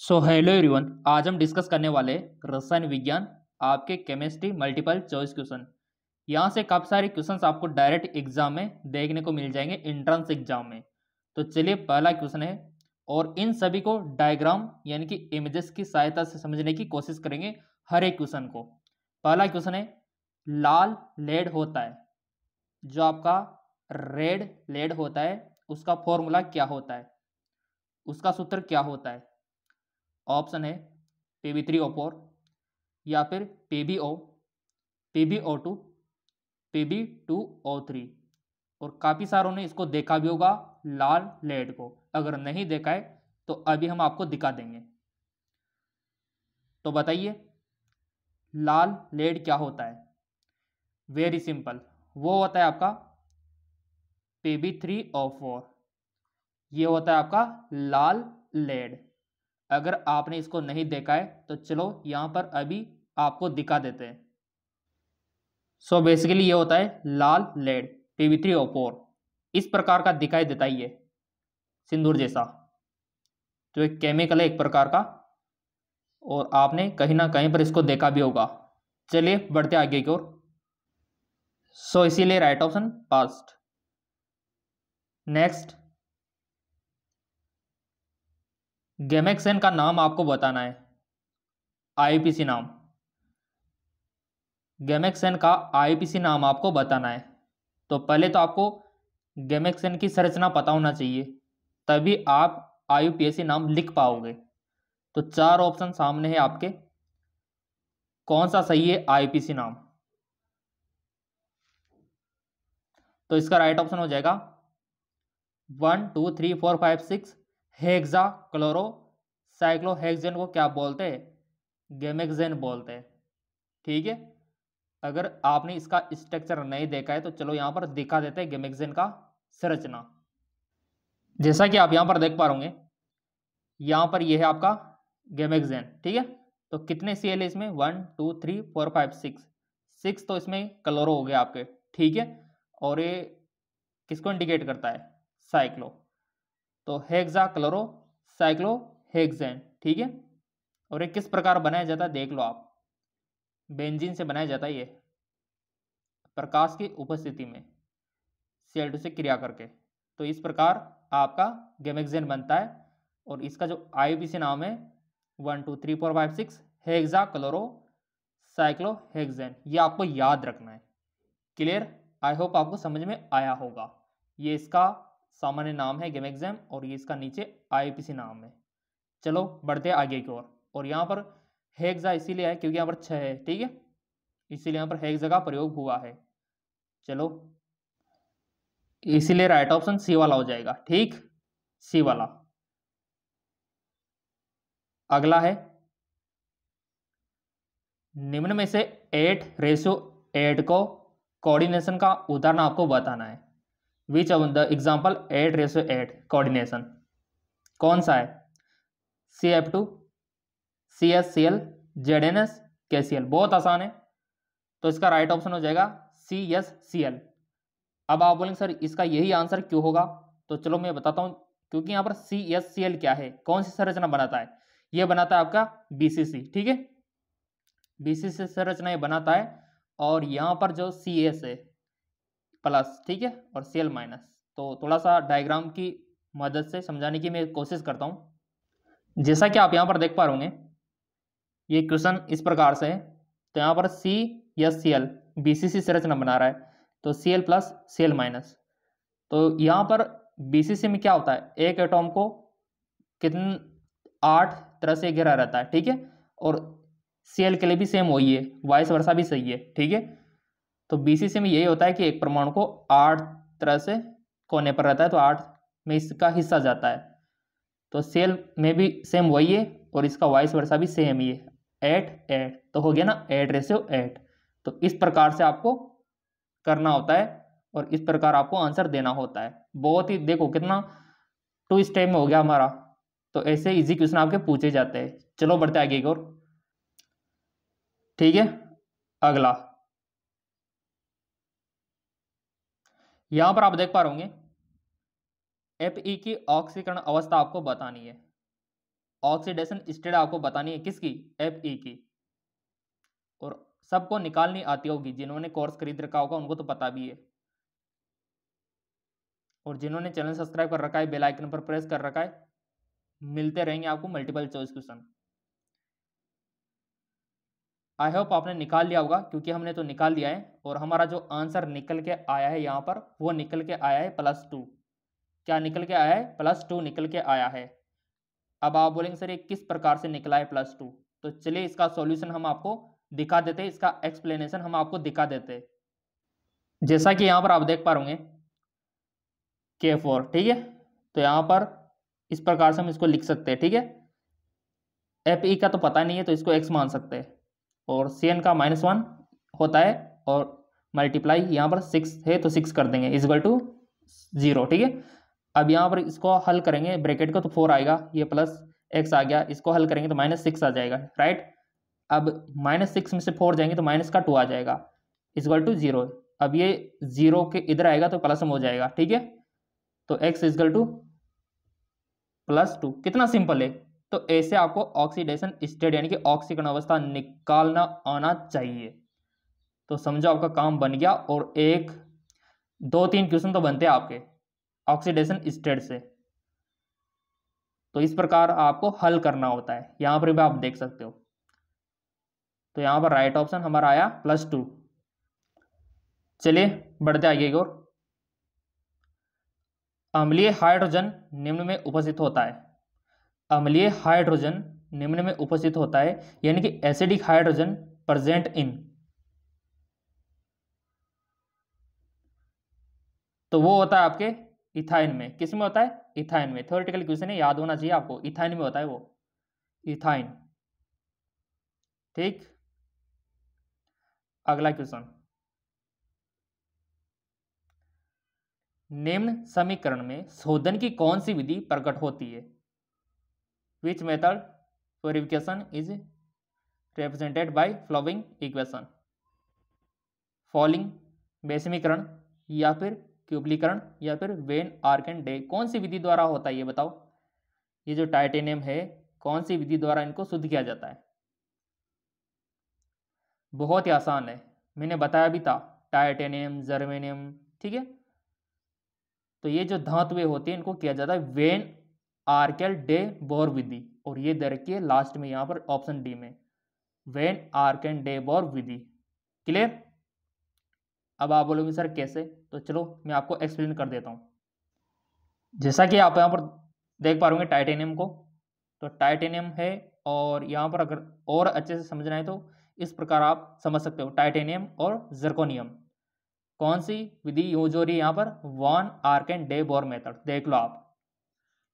so hello everyone आज हम discuss करने वाले रसायन विज्ञान आपके केमिस्ट्री मल्टीपल चॉइस क्वेश्चन यहाँ से काफ़ी सारे क्वेश्चन आपको डायरेक्ट एग्जाम में देखने को मिल जाएंगे इंट्रेंस एग्जाम में तो चलिए पहला क्वेश्चन है और इन सभी को डायग्राम यानी कि इमेजेस की सहायता से समझने की कोशिश करेंगे हर एक क्वेश्चन को पहला क्वेश्चन है लाल लेड होता है जो आपका रेड लेड होता है उसका फॉर्मूला क्या होता है उसका सूत्र क्या होता है ऑप्शन है पे बी थ्री ओ फोर या फिर पे बी ओ पे बी ओ टू पे बी टू ओ थ्री और काफ़ी सारों ने इसको देखा भी होगा लाल लेड को अगर नहीं देखा है तो अभी हम आपको दिखा देंगे तो बताइए लाल लेड क्या होता है वेरी सिंपल वो होता है आपका पे बी थ्री ओ फोर ये होता है आपका लाल लेड अगर आपने इसको नहीं देखा है तो चलो यहाँ पर अभी आपको दिखा देते हैं सो बेसिकली ये होता है लाल lead P V three O four इस प्रकार का दिखाई देता है ये सिंदूर जैसा जो तो एक केमिकल है एक प्रकार का और आपने कहीं ना कहीं पर इसको देखा भी होगा चलिए बढ़ते आगे की ओर सो इसीलिए right option past next gammexane का नाम आपको बताना है आईपीसी नाम गेमेक्सन का आईपीसी नाम आपको बताना है तो पहले तो आपको गेमेक्सन की संरचना पता होना चाहिए तभी आप आई नाम लिख पाओगे तो चार ऑप्शन सामने है आपके कौन सा सही है आईपीसी नाम तो इसका राइट ऑप्शन हो जाएगा one two three four five six hexa chloro cyclohexane को क्या बोलते हैं गेमेगजेन बोलते हैं ठीक है अगर आपने इसका स्ट्रक्चर नहीं देखा है तो चलो यहाँ पर दिखा देते हैं गेमेगजेन का संरचना जैसा कि आप यहाँ पर देख पा होंगे यहाँ पर यह है आपका गेमेगजेन ठीक है तो कितने सी एल इसमें one two three four five six six तो इसमें क्लोरो हो गया आपके ठीक है और ये किसको इंडिकेट करता है साइक्लो तो हेग्जा क्लोरो साइक्लोहेक्सेन ठीक है और ये किस प्रकार बनाया जाता है देख लो आप बेंजीन से बनाया जाता है ये प्रकाश की उपस्थिति में सी से क्रिया करके तो इस प्रकार आपका गेमेक्जेन बनता है और इसका जो आई नाम है one two three four five six hexa chloro cyclohexane ये आपको याद रखना है क्लियर आई होप आपको समझ में आया होगा ये इसका सामान्य नाम है गेम एग्जाम और ये इसका नीचे आई नाम है चलो बढ़ते हैं आगे की ओर और, यहाँ पर हेक्सा इसीलिए है क्योंकि यहाँ पर छः है ठीक है इसीलिए यहाँ पर हेक्सा का प्रयोग हुआ है चलो इसीलिए राइट ऑप्शन सी वाला हो जाएगा ठीक सी वाला अगला है निम्न में से एट रेशो एट को कोऑर्डिनेशन का उदाहरण आपको बताना है which of the example eight ratio eight coordination कौन सा है C F two C S C L Z N S K C L बहुत आसान है तो इसका राइट ऑप्शन हो जाएगा सी एस सी एल अब आप बोलेंगे सर इसका यही आंसर क्यों होगा तो चलो मैं बताता हूँ क्योंकि यहाँ पर सी एस सी एल क्या है कौन सी संरचना बनाता है ये बनाता है आपका बी सी सी ठीक है बी सी सी संरचना ये बनाता है और यहाँ पर जो सी एस है प्लस ठीक है और सी एल माइनस तो थोड़ा सा डायग्राम की मदद से समझाने की मैं कोशिश करता हूँ जैसा कि आप यहाँ पर देख पा रहे होंगे ये क्वेश्चन इस प्रकार से है तो यहाँ पर सी या सी एल बी सी सी संरचना बना रहा है तो C L plus C L minus तो यहाँ पर बी सी सी में क्या होता है एक एटॉम को कितने आठ तरह से घिरा रहता है ठीक है और सी एल के लिए भी सेम वही है वाइस वर्षा भी सही है ठीक है तो बीसीसी में यही होता है कि एक परमाणु को आठ तरह से कोने पर रहता है तो आठ में इसका हिस्सा जाता है तो सेल में भी सेम वही है और इसका वाइस वर्षा भी सेम ही है एट एट तो हो गया ना एट रेसियो एट तो इस प्रकार से आपको करना होता है और इस प्रकार आपको आंसर देना होता है बहुत ही देखो कितना टू स्टेप में हो गया हमारा तो ऐसे इजी क्वेश्चन आपके पूछे जाते हैं चलो बढ़ते आगे की ओर ठीक है अगला यहां पर आप देख पा रहे एफ ई की ऑक्सीकरण अवस्था आपको बतानी है ऑक्सीडेशन स्टेट आपको बतानी है किसकी एफ ई की और सबको निकालनी आती होगी जिन्होंने कोर्स खरीद रखा होगा उनको तो पता भी है और जिन्होंने चैनल सब्सक्राइब कर रखा है बेल आइकन पर प्रेस कर रखा है मिलते रहेंगे आपको multiple choice question I hope आपने निकाल लिया होगा क्योंकि हमने तो निकाल लिया है और हमारा जो आंसर निकल के आया है यहाँ पर वो निकल के आया है प्लस टू क्या निकल के आया है प्लस टू निकल के आया है अब आप बोलेंगे सर ये किस प्रकार से निकला है प्लस टू तो चलिए इसका सॉल्यूशन हम आपको दिखा देते इसका एक्सप्लेनेशन हम आपको दिखा देते जैसा कि यहाँ पर आप देख पा रहे के फोर ठीक है तो यहाँ पर इस प्रकार से हम इसको लिख सकते हैं ठीक है एफ ई e का तो पता नहीं है तो इसको एक्स मान सकते हैं और सी एन का माइनस वन होता है और मल्टीप्लाई यहाँ पर सिक्स है तो सिक्स कर देंगे इजगल टू जीरो ठीक है अब यहाँ पर इसको हल करेंगे ब्रैकेट को तो फोर आएगा ये प्लस एक्स आ गया इसको हल करेंगे तो माइनस सिक्स आ जाएगा राइट अब माइनस सिक्स में से फोर जाएंगे तो माइनस का टू आ जाएगा इजगल टू जीरो अब ये जीरो के इधर आएगा तो प्लस हो जाएगा ठीक है तो x is equal two plus two कितना सिंपल है तो ऐसे आपको ऑक्सीडेशन स्टेट यानी कि ऑक्सीकरण अवस्था निकालना आना चाहिए तो समझो आपका काम बन गया और एक दो तीन क्वेश्चन तो बनते हैं आपके ऑक्सीडेशन स्टेट से तो इस प्रकार आपको हल करना होता है यहां पर भी आप देख सकते हो तो यहां पर राइट ऑप्शन हमारा आया प्लस टू चलिए बढ़ते आगे की ओर अम्लीय हाइड्रोजन निम्न में उपस्थित होता है अम्लीय हाइड्रोजन निम्न में उपस्थित होता है यानी कि एसिडिक हाइड्रोजन प्रेजेंट इन तो वो होता है आपके इथाइन में किस में होता है इथाइन में थ्योरेटिकल क्वेश्चन है याद होना चाहिए आपको इथाइन में होता है वो इथाइन ठीक अगला क्वेश्चन निम्न समीकरण में शोधन की कौन सी विधि प्रकट होती है which method verification is represented by following equation following बेसमीकरण या फिर क्यूबलीकरण या फिर वेन आर्क एंड डे कौन सी विधि द्वारा होता है ये बताओ ये जो टाइटेनियम है कौन सी विधि द्वारा इनको शुद्ध किया जाता है बहुत ही आसान है मैंने बताया भी था टाइटेनियम जर्मेनियम ठीक है तो ये जो धातुएं होती हैं इनको किया जाता है वेन आर्केल डे बोर विधि और ये दे रखिए लास्ट में यहाँ पर ऑप्शन डी में वेन कैन डे बोर विधि क्लियर अब आप बोलोगे सर कैसे तो चलो मैं आपको एक्सप्लेन कर देता हूँ जैसा कि आप यहाँ पर देख पा रहे टाइटेनियम को तो टाइटेनियम है और यहाँ पर अगर और अच्छे से समझना है तो इस प्रकार आप समझ सकते हो टाइटेनियम और जर्कोनियम कौन सी विधि यूज हो रही है यहाँ पर van Arkel and de Boer method देख लो आप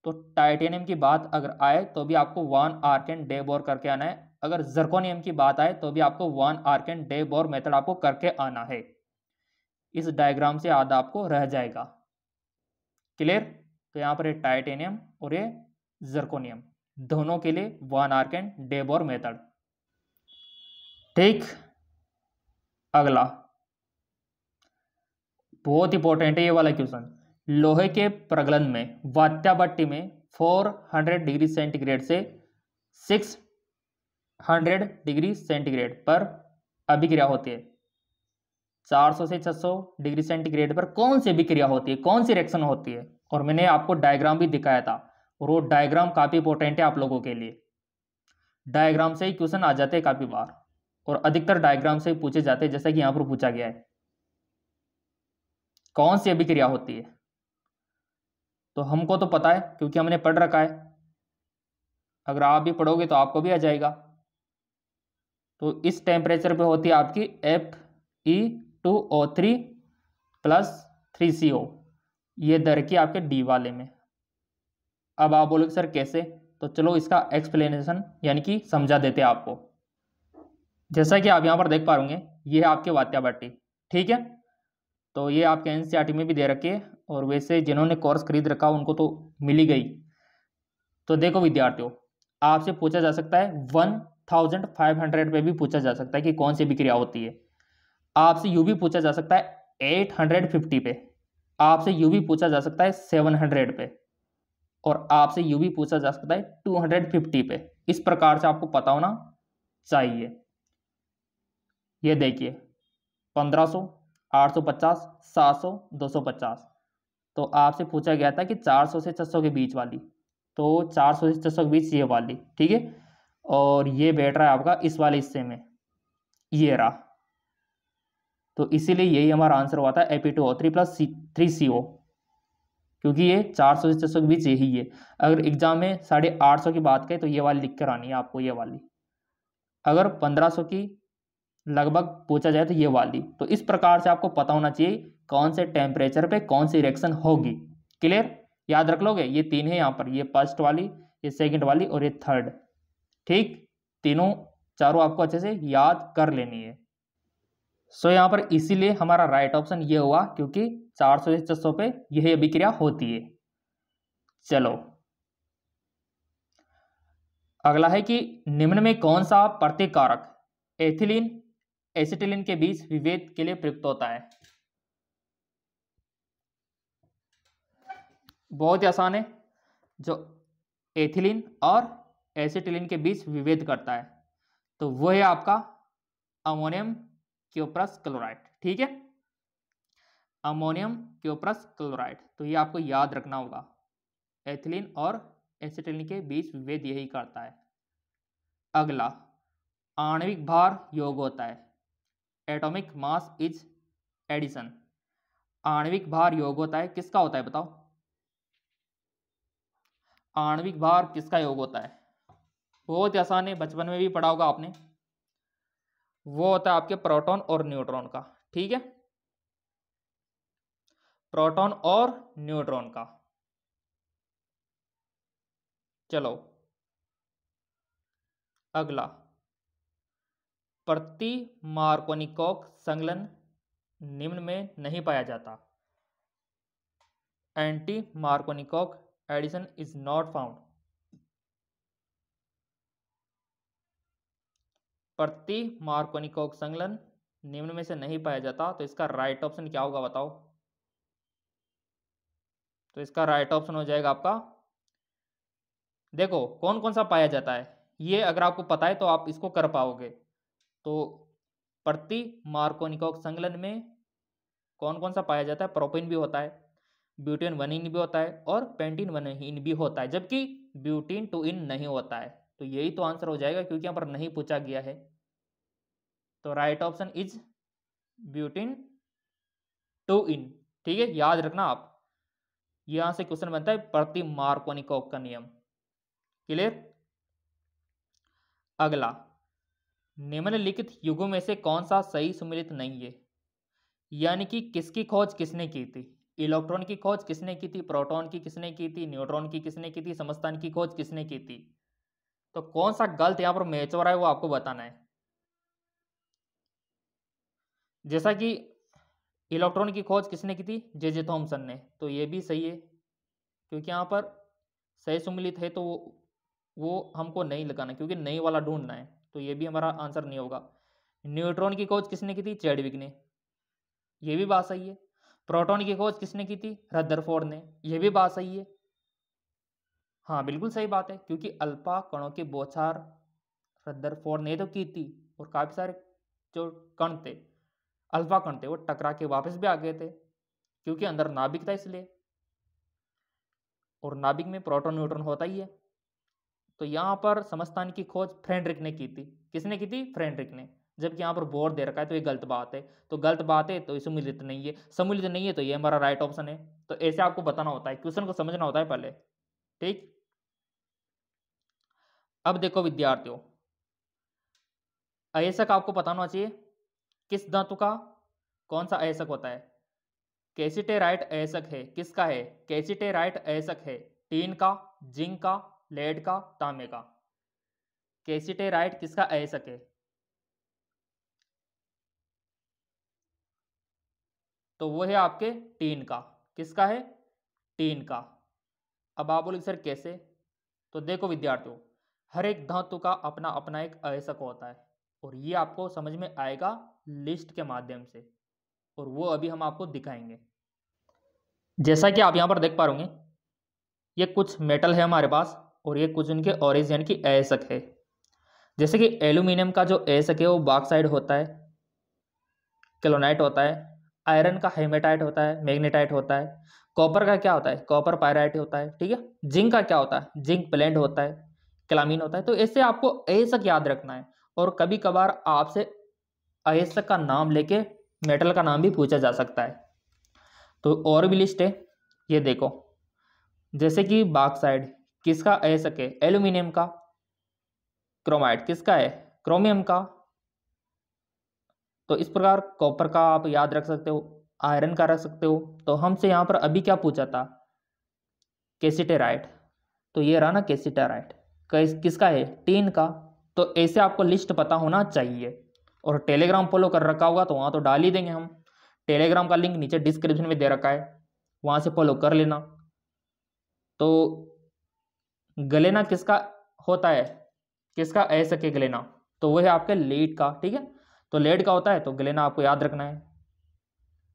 तो टाइटेनियम की बात अगर आए तो भी आपको वन आर्केन डे बोर करके आना है अगर जर्कोनियम की बात आए तो भी आपको van Arkel de Boer method आपको करके आना है इस डायग्राम से आधा आपको रह जाएगा क्लियर तो यहाँ पर ये टाइटेनियम और ये जर्कोनियम दोनों के लिए van Arkel de Boer method ठीक अगला बहुत इंपॉर्टेंट है ये वाला क्वेश्चन लोहे के प्रगलन में बट्टी में 400 डिग्री सेंटीग्रेड से 600 डिग्री सेंटीग्रेड पर अभिक्रिया होती है 400 से 600 डिग्री सेंटीग्रेड पर कौन सी अभिक्रिया होती है कौन सी रिएक्शन होती है और मैंने आपको डायग्राम भी दिखाया था और वो डायग्राम काफ़ी इंपॉर्टेंट है आप लोगों के लिए डायग्राम से ही क्वेश्चन आ जाते हैं काफ़ी बार और अधिकतर डायग्राम से पूछे जाते हैं जैसा कि यहाँ पर पूछा गया है कौन सी अभिक्रिया होती है तो हमको तो पता है क्योंकि हमने पढ़ रखा है अगर आप भी पढ़ोगे तो आपको भी आ जाएगा तो इस टेम्परेचर पे होती है आपकी F E two O three plus three C O ये दर की आपके डी वाले में अब आप बोलोगे सर कैसे तो चलो इसका एक्सप्लेनेशन यानी कि समझा देते हैं आपको जैसा कि आप यहाँ पर देख पा रूंगे ये है आपके बाटी ठीक है तो ये आपके एन e में भी दे रखे और वैसे जिन्होंने कोर्स खरीद रखा उनको तो मिली गई तो देखो विद्यार्थियों आपसे पूछा जा सकता है वन थाउजेंड फाइव हंड्रेड पे भी पूछा जा सकता है कि कौन सी बिक्रिया होती है आपसे यू भी पूछा जा सकता है एट हंड्रेड फिफ्टी पे आपसे यू भी पूछा जा सकता है सेवन हंड्रेड पे और आपसे यू भी पूछा जा सकता है टू हंड्रेड फिफ्टी पे इस प्रकार से आपको पता होना चाहिए ये देखिए पंद्रह सौ आठ सौ पचास सात सौ दो सौ पचास तो आपसे पूछा गया था कि चार सौ से 600 सौ के बीच वाली तो चार सौ से 600 सौ के बीच ये वाली ठीक है और ये बैठ रहा है आपका इस वाले हिस्से में ये रहा तो इसीलिए यही हमारा आंसर हुआ था एपी two O three plus C three C O क्योंकि ये चार सौ से छः सौ के बीच यही है अगर एग्जाम में साढ़े आठ सौ की बात करें तो ये वाली लिख कर आनी है आपको ये वाली अगर पंद्रह सौ की लगभग पूछा जाए तो ये वाली तो इस प्रकार से आपको पता होना चाहिए कौन से टेम्परेचर पे कौन सी रिएक्शन होगी क्लियर याद रख लोगे ये तीन है यहाँ पर ये फर्स्ट वाली ये सेकंड वाली और ये थर्ड ठीक तीनों चारों आपको अच्छे से याद कर लेनी है सो यहाँ पर इसीलिए हमारा राइट ऑप्शन ये हुआ क्योंकि चार से छह पे यही अभिक्रिया होती है चलो अगला है कि निम्न में कौन सा प्रतिकारक एथिलीन एसिटिलिन के बीच विभेद के लिए प्रयुक्त होता है बहुत ही आसान है जो एथिलीन और एसिटिलिन के बीच विभेद करता है तो वो है आपका अमोनियम क्योप्रस क्लोराइड ठीक है अमोनियम क्योप्रस क्लोराइड तो ये आपको याद रखना होगा एथिलीन और एसिटिलिन के बीच विभेद यही करता है अगला आणविक भार योग होता है एटॉमिक मास इज एडिशन आणविक भार योग होता है किसका होता है बताओ आणविक भार किसका योग होता है बहुत आसान है बचपन में भी पढ़ा होगा आपने वो होता है आपके प्रोटॉन और न्यूट्रॉन का ठीक है प्रोटॉन और न्यूट्रॉन का चलो अगला प्रति मार्कोनिकॉक संलग्न निम्न में नहीं पाया जाता anti Markovnikov addition is not found प्रति मार्कोनिकॉक संलग्न निम्न में से नहीं पाया जाता तो इसका राइट ऑप्शन क्या होगा बताओ तो इसका राइट ऑप्शन हो जाएगा आपका देखो कौन कौन सा पाया जाता है ये अगर आपको पता है तो आप इसको कर पाओगे तो प्रति मार्कोनिकॉक संगलन में कौन कौन सा पाया जाता है प्रोपिन भी होता है ब्यूटीन वन इन भी होता है और पेंटिन वन इन भी होता है जबकि ब्यूटीन टू इन नहीं होता है तो यही तो आंसर हो जाएगा क्योंकि यहाँ पर नहीं पूछा गया है तो right option is butene two इन ठीक है याद रखना आप यहां से क्वेश्चन बनता है प्रति मार्कोनिकॉक का नियम क्लियर अगला निम्नलिखित युगों में से कौन सा सही सुमिलित नहीं है यानी कि किसकी खोज किसने की थी इलेक्ट्रॉन की खोज किसने की थी प्रोटॉन की किसने की थी न्यूट्रॉन की किसने की थी समस्थान की खोज किसने की थी तो कौन सा गलत यहाँ पर मैच हो रहा है वो आपको बताना है जैसा कि इलेक्ट्रॉन की खोज किसने की थी जे जे थॉम्सन ने तो ये भी सही है क्योंकि यहाँ पर सही सुमिलित है तो वो वो हमको नहीं लगाना क्योंकि नई वाला ढूंढना है तो ये भी हमारा आंसर नहीं होगा न्यूट्रॉन की खोज किसने की थी चैडविक ने यह भी बात सही है प्रोटॉन की खोज किसने की थी रदरफोर्ड ने यह भी बात सही है हाँ बिल्कुल सही बात है क्योंकि अल्पा कणों की बोछार रदरफोर्ड ने तो की थी और काफ़ी सारे जो कण थे अल्फा कण थे वो टकरा के वापस भी आ गए थे क्योंकि अंदर नाभिक था इसलिए और नाभिक में प्रोटॉन न्यूट्रॉन होता ही है तो यहाँ पर समस्तान की खोज फ्रेंड्रिक ने की थी किसने की थी फ्रेंड्रिक ने जबकि यहाँ पर बोर दे रखा है तो ये गलत बात है तो गलत बात है तो ये सम्मिलित नहीं है सम्मिलित नहीं है तो ये हमारा राइट ऑप्शन है तो ऐसे आपको बताना होता है क्वेश्चन को समझना होता है पहले ठीक अब देखो विद्यार्थियों अयसक आपको बताना चाहिए किस धातु का कौन सा अयसक होता है कैसीटे राइट अयसक है किसका है कैसीटे राइट अयसक है टीन का जिंक का लेड का तांबे का कैसिटेराइट किसका अयस्क है तो वो है आपके टीन का किसका है टीन का अब आप बोले सर कैसे तो देखो विद्यार्थियों हर एक धातु का अपना अपना एक अयस्क होता है और ये आपको समझ में आएगा लिस्ट के माध्यम से और वो अभी हम आपको दिखाएंगे जैसा कि आप यहाँ पर देख पा रहे ये कुछ मेटल है हमारे पास और ये कुछ इनके ऑरेज यानी कि एसक है जैसे कि एल्यूमिनियम का जो एसक है वो बाक्साइड होता है क्लोनाइट होता है आयरन का हेमेटाइट होता है मैग्नेटाइट होता है कॉपर का क्या होता है कॉपर पायराइट होता है ठीक है जिंक का क्या होता है जिंक प्लेंट होता है क्लामीन होता है तो ऐसे आपको एसक याद रखना है और कभी कभार आपसे अयसक का नाम लेके मेटल का नाम भी पूछा जा सकता है तो और भी लिस्ट है ये देखो जैसे कि बाक्साइड किसका कह सके एल्यूमिनियम का क्रोमाइट किसका है क्रोमियम का तो इस प्रकार कॉपर का आप याद रख सकते हो आयरन का रख सकते हो तो हमसे यहाँ पर अभी क्या पूछा था कैसिटेराइट तो ये रहा ना कैसिटेराइट किस किसका है टीन का तो ऐसे आपको लिस्ट पता होना चाहिए और टेलीग्राम फॉलो कर रखा होगा तो वहाँ तो डाल ही देंगे हम टेलीग्राम का लिंक नीचे डिस्क्रिप्शन में दे रखा है वहाँ से फॉलो कर लेना तो गलेना किसका होता है किसका ऐसे है गलेना तो वह है आपके लेट का ठीक है तो लेट का होता है तो गलेना आपको याद रखना है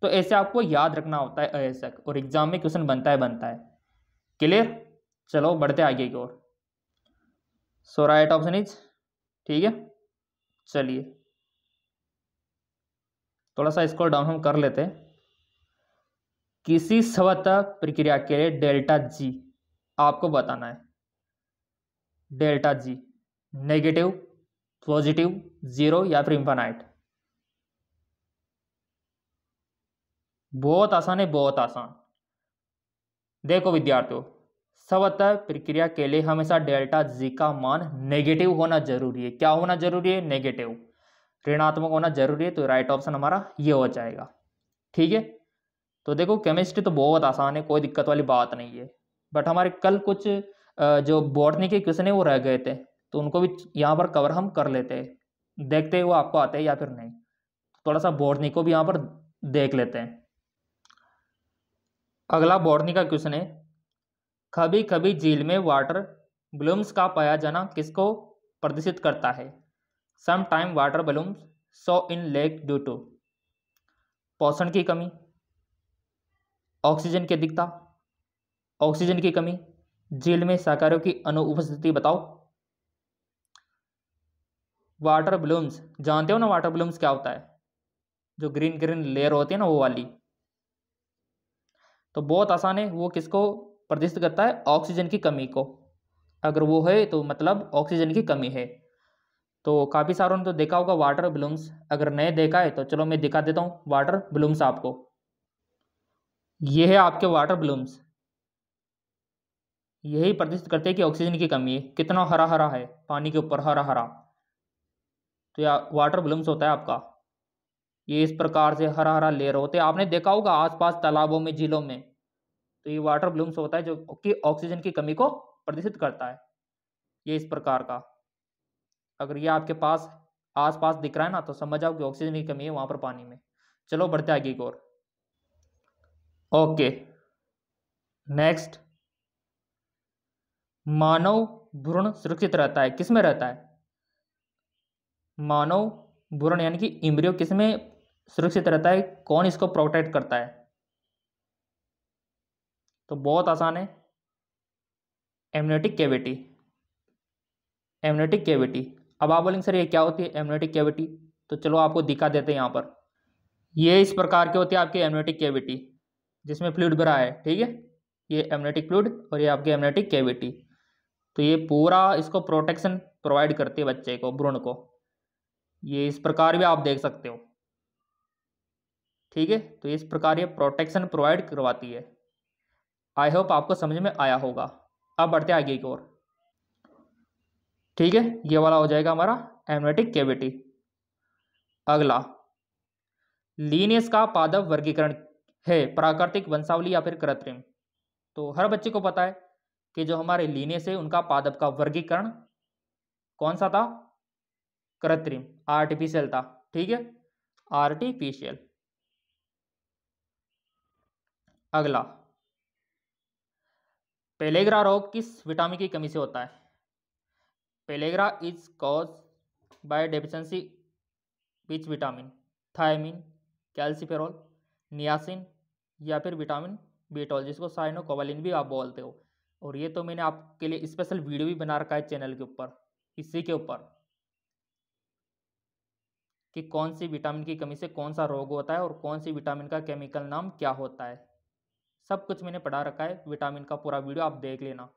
तो ऐसे आपको याद रखना होता है ऐसक और एग्जाम में क्वेश्चन बनता है बनता है क्लियर चलो बढ़ते आगे की ओर सो राइट ऑप्शन इज ठीक है चलिए थोड़ा सा स्कोर डाउन हम कर लेते हैं किसी स्वतः प्रक्रिया के लिए डेल्टा जी आपको बताना है delta G negative positive zero या फिर इंफानाइट बहुत आसान है बहुत आसान देखो विद्यार्थियों सवतः प्रक्रिया के लिए हमेशा डेल्टा जी का मान नेगेटिव होना जरूरी है क्या होना जरूरी है नेगेटिव ऋणात्मक होना जरूरी है तो राइट ऑप्शन हमारा ये हो जाएगा ठीक है तो देखो केमिस्ट्री तो बहुत आसान है कोई दिक्कत वाली बात नहीं है बट हमारे कल कुछ जो बॉटनी के क्वेश्चन है वो रह गए थे तो उनको भी यहाँ पर कवर हम कर लेते हैं देखते हैं वो आपको आते हैं या फिर नहीं थोड़ा सा बॉटनी को भी यहाँ पर देख लेते हैं अगला बॉटनी का क्वेश्चन है कभी कभी झील में वाटर ब्लूम्स का पाया जाना किसको प्रदर्शित करता है some time water blooms so in lake due to पोषण की कमी ऑक्सीजन की अधिकता ऑक्सीजन की कमी जेल में साकारों की अनुपस्थिति बताओ वाटर ब्लूम्स जानते हो ना वाटर ब्लूम्स क्या होता है जो ग्रीन ग्रीन लेयर होती है ना वो वाली तो बहुत आसान है वो किसको प्रदर्शित करता है ऑक्सीजन की कमी को अगर वो है तो मतलब ऑक्सीजन की कमी है तो काफ़ी सारों ने तो देखा होगा वाटर ब्लूम्स अगर नए देखा है तो चलो मैं दिखा देता हूँ वाटर ब्लूम्स आपको ये है आपके वाटर ब्लूम्स यही प्रदर्शित करते हैं कि ऑक्सीजन की कमी है कितना हरा हरा है पानी के ऊपर हरा हरा तो या वाटर ब्लूम्स होता है आपका ये इस प्रकार से हरा हरा लेयर होते हैं आपने देखा होगा आसपास तालाबों में झीलों में तो ये वाटर ब्लूम्स होता है जो कि ऑक्सीजन की कमी को प्रदर्शित करता है ये इस प्रकार का अगर ये आपके पास आसपास दिख रहा है ना तो समझ आओ कि ऑक्सीजन की कमी है वहाँ पर पानी में चलो बढ़ते आगे की ओर ओके नेक्स्ट मानव भ्रूण सुरक्षित रहता है किसमें रहता है मानव भ्रूण यानी कि इम्रियो किसमें सुरक्षित रहता है कौन इसको प्रोटेक्ट करता है तो बहुत आसान है एमनेटिक कैविटी एमनेटिक कैविटी अब आप बोलेंगे सर ये क्या होती है एमनेटिक कैविटी तो चलो आपको दिखा देते हैं यहाँ पर ये इस प्रकार के होती है आपकी एमनेटिक कैविटी जिसमें फ्लूड भरा है ठीक है ये एमनेटिक फ्लूड और ये आपकी एमनेटिक कैविटी तो ये पूरा इसको प्रोटेक्शन प्रोवाइड करती है बच्चे को भ्रूण को ये इस प्रकार भी आप देख सकते हो ठीक है तो इस प्रकार ये प्रोटेक्शन प्रोवाइड करवाती है आई होप आपको समझ में आया होगा अब बढ़ते आगे की ओर ठीक है ये वाला हो जाएगा हमारा एमनेटिक कैविटी अगला लीनियस का पादव वर्गीकरण है प्राकृतिक वंशावली या फिर कृत्रिम तो हर बच्चे को पता है कि जो हमारे लीने से उनका पादप का वर्गीकरण कौन सा था कृत्रिम आर्टिफिशियल था ठीक है आर्टिफिशियल अगला पेलेग्रा रोग किस विटामिन की कमी से होता है pellagra is cause by deficiency which vitamin thiamine calciferol niacin या फिर विटामिन बीटॉल जिसको साइनोकोवालिन भी आप बोलते हो और ये तो मैंने आपके लिए स्पेशल वीडियो भी बना रखा है चैनल के ऊपर इसी के ऊपर कि कौन सी विटामिन की कमी से कौन सा रोग होता है और कौन सी विटामिन का केमिकल नाम क्या होता है सब कुछ मैंने पढ़ा रखा है विटामिन का पूरा वीडियो आप देख लेना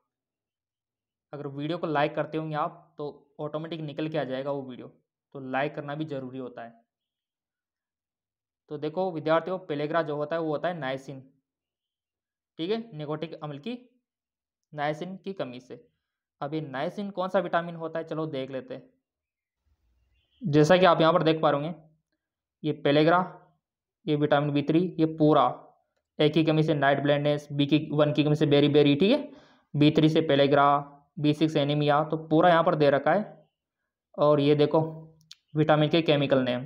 अगर वीडियो को लाइक करते होंगे आप तो ऑटोमेटिक निकल के आ जाएगा वो वीडियो तो लाइक करना भी ज़रूरी होता है तो देखो विद्यार्थियों पेलेग्रा जो होता है वो होता है नाइसिन ठीक है निकोटिक अम्ल की नाइसिन की कमी से अभी नाइसिन कौन सा विटामिन होता है चलो देख लेते हैं जैसा कि आप यहाँ पर देख पा रहे ये पेलेग्रा ये विटामिन बी थ्री ये पूरा ए की कमी से नाइट ब्लैंडनेस बी की वन की कमी से बेरी बेरी ठीक है बी थ्री से पेलेग्रा बी सिक्स एनीमिया तो पूरा यहाँ पर दे रखा है और ये देखो विटामिन के केमिकल नेम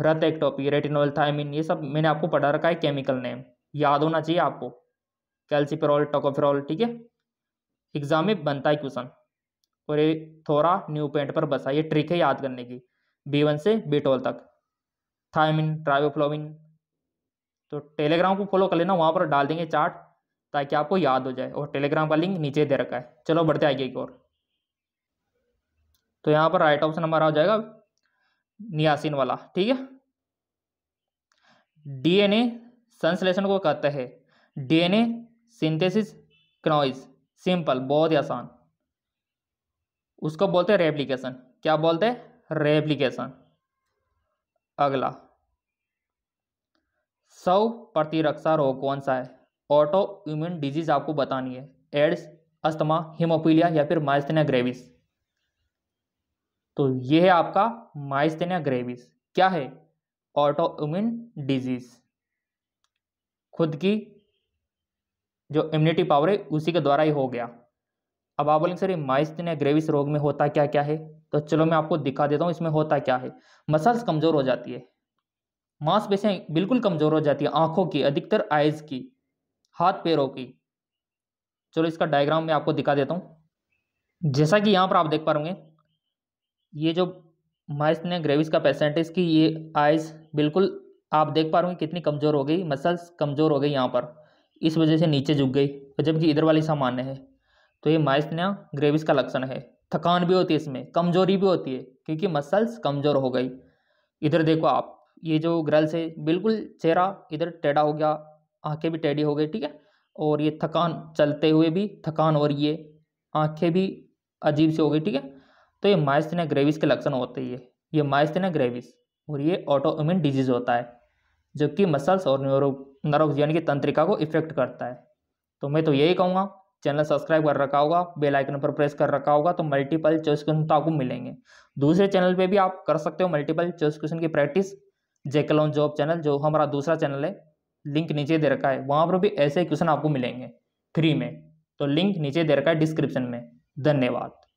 रत एक्टोपी रेटिनोल थायमिन ये सब मैंने आपको पढ़ा रखा है केमिकल नेम याद होना चाहिए आपको कैल्सीपेरॉल टोकोफेरॉल ठीक है एग्जाम में बनता है क्वेश्चन और ये थोड़ा न्यू पेंट पर बसा ये ट्रिक है याद करने की बी वन से बी ट्वेल्व तक थायमिन ट्राइवोफ्लोविन तो टेलीग्राम को फॉलो कर लेना वहाँ पर डाल देंगे चार्ट ताकि आपको याद हो जाए और टेलीग्राम का लिंक नीचे दे रखा है चलो बढ़ते आइए एक और तो यहाँ पर राइट ऑप्शन हमारा हो जाएगा नियासिन वाला ठीक है डीएनए संश्लेषण को कहते हैं डीएनए सिंथेसिस क्रॉइस सिंपल बहुत ही आसान उसको बोलते हैं रेप्लीकेशन क्या बोलते हैं रेप्लीकेशन अगला सौ प्रतिरक्षा रोग कौन सा है ऑटो इम्यून डिजीज आपको बतानी है एड्स अस्थमा हिमोपीलिया या फिर माइस्थेनिया ग्रेविस तो ये है आपका माइस्थेनिया ग्रेविस क्या है ऑटो इम्यून डिजीज खुद की जो इम्यूनिटी पावर है उसी के द्वारा ही हो गया अब आप बोलेंगे सर ये ग्रेविस रोग में होता क्या क्या है तो चलो मैं आपको दिखा देता हूँ इसमें होता क्या है मसल्स कमज़ोर हो जाती है मांसपेशियाँ बिल्कुल कमज़ोर हो जाती है आँखों की अधिकतर आइज़ की हाथ पैरों की चलो इसका डायग्राम मैं आपको दिखा देता हूँ जैसा कि यहाँ पर आप देख पा रहे ये जो माइस्तिन ग्रेविस का पेशेंट है इसकी ये आइज़ बिल्कुल आप देख पा रहे कितनी कमज़ोर हो गई मसल्स कमज़ोर हो गई यहाँ पर इस वजह से नीचे झुक गई और जबकि इधर वाली सामान्य है तो ये माइस्निया ग्रेविस का लक्षण है थकान भी होती है इसमें कमजोरी भी होती है क्योंकि मसल्स कमजोर हो गई इधर देखो आप ये जो ग्रल्स है बिल्कुल चेहरा इधर टेढ़ा हो गया आंखें भी टेढ़ी हो गई ठीक है और ये थकान चलते हुए भी थकान हो रही है आंखें भी अजीब सी हो गई ठीक है तो ये माइस्तना ग्रेविस के लक्षण होते ही है ये माइस्तना ग्रेविस और ये ऑटो इम्यून डिजीज होता है जो कि मसल्स और न्यूरो नर्व यानी कि तंत्रिका को इफेक्ट करता है तो मैं तो यही कहूँगा चैनल सब्सक्राइब कर रखा होगा बेल आइकन पर प्रेस कर रखा होगा तो मल्टीपल चॉइस क्वेश्चन तो आपको मिलेंगे दूसरे चैनल पे भी आप कर सकते हो मल्टीपल चॉइस क्वेश्चन की प्रैक्टिस जेकलॉन जॉब चैनल जो हमारा दूसरा चैनल है लिंक नीचे दे रखा है वहाँ पर भी ऐसे क्वेश्चन आपको मिलेंगे फ्री में तो लिंक नीचे दे रखा है डिस्क्रिप्शन में धन्यवाद